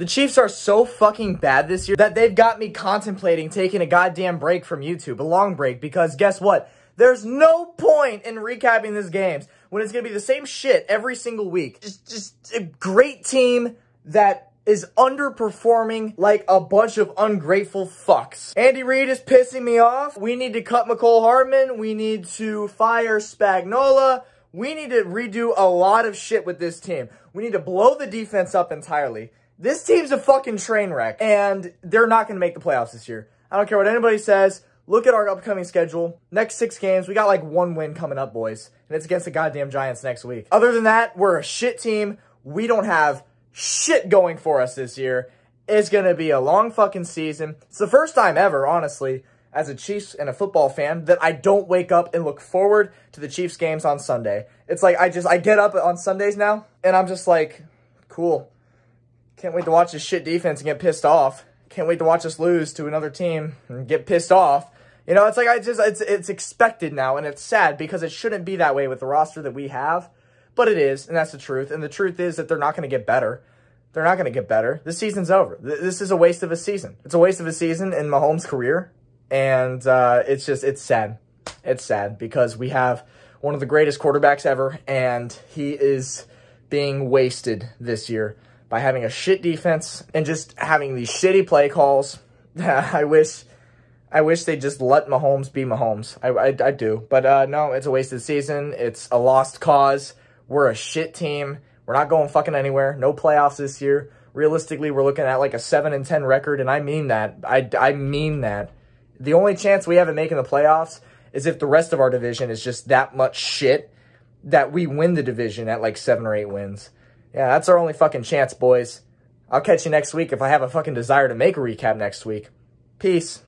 The Chiefs are so fucking bad this year that they've got me contemplating taking a goddamn break from YouTube, a long break, because guess what? There's no point in recapping these games when it's going to be the same shit every single week. Just, just a great team that is underperforming like a bunch of ungrateful fucks. Andy Reid is pissing me off. We need to cut McCole Hardman. We need to fire Spagnola. We need to redo a lot of shit with this team. We need to blow the defense up entirely. This team's a fucking train wreck, and they're not going to make the playoffs this year. I don't care what anybody says. Look at our upcoming schedule. Next six games, we got like one win coming up, boys. And it's against the goddamn Giants next week. Other than that, we're a shit team. We don't have shit going for us this year. It's going to be a long fucking season. It's the first time ever, honestly, as a Chiefs and a football fan, that I don't wake up and look forward to the Chiefs games on Sunday. It's like I just, I get up on Sundays now, and I'm just like, cool. Can't wait to watch this shit defense and get pissed off. Can't wait to watch us lose to another team and get pissed off. You know, it's like I just it's it's expected now, and it's sad because it shouldn't be that way with the roster that we have, but it is, and that's the truth. And the truth is that they're not going to get better. They're not going to get better. This season's over. This is a waste of a season. It's a waste of a season in Mahomes' career, and uh, it's just it's sad. It's sad because we have one of the greatest quarterbacks ever, and he is being wasted this year by having a shit defense and just having these shitty play calls. I wish I wish they just let Mahomes be Mahomes. I, I, I do. But uh, no, it's a wasted season. It's a lost cause. We're a shit team. We're not going fucking anywhere. No playoffs this year. Realistically, we're looking at like a 7 and 10 record, and I mean that. I, I mean that. The only chance we have of making the playoffs is if the rest of our division is just that much shit that we win the division at like 7 or 8 wins. Yeah, that's our only fucking chance, boys. I'll catch you next week if I have a fucking desire to make a recap next week. Peace.